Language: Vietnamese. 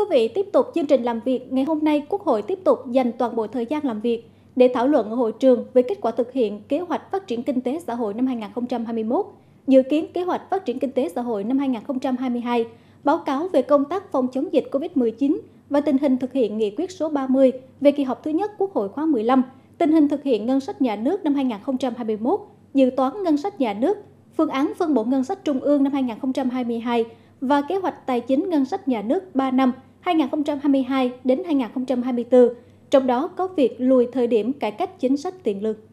quý vị, tiếp tục chương trình làm việc, ngày hôm nay Quốc hội tiếp tục dành toàn bộ thời gian làm việc để thảo luận ở hội trường về kết quả thực hiện kế hoạch phát triển kinh tế xã hội năm 2021, dự kiến kế hoạch phát triển kinh tế xã hội năm 2022, báo cáo về công tác phòng chống dịch COVID-19 và tình hình thực hiện nghị quyết số 30 về kỳ họp thứ nhất Quốc hội khóa 15, tình hình thực hiện ngân sách nhà nước năm 2021, dự toán ngân sách nhà nước, phương án phân bổ ngân sách trung ương năm 2022 và kế hoạch tài chính ngân sách nhà nước 3 năm 2021-2027 2022 đến 2024, trong đó có việc lùi thời điểm cải cách chính sách tiền lương.